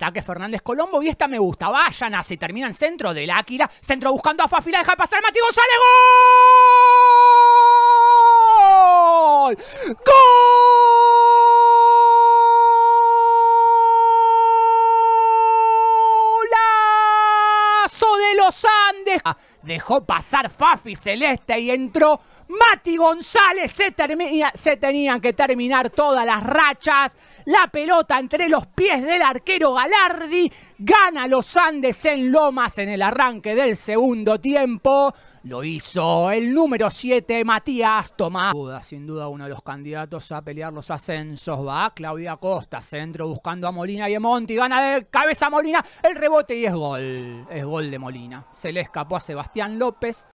Ataque Fernández Colombo y esta me gusta. Vayan a se termina en centro del Áquila. Centro buscando a Fafila. deja pasar Mati González. ¡Gol! ¡Gol! Andes. Dejó pasar Fafi Celeste y entró Mati González. se tenían que terminar todas las rachas. La pelota entre los pies del arquero Galardi. Gana los Andes en Lomas en el arranque del segundo tiempo. Lo hizo el número 7, Matías Tomás. Sin duda uno de los candidatos a pelear los ascensos va Claudia Costa. Centro buscando a Molina y Monti. Gana de cabeza Molina. El rebote y es gol. Es gol de Molina. Se le escapó a Sebastián López.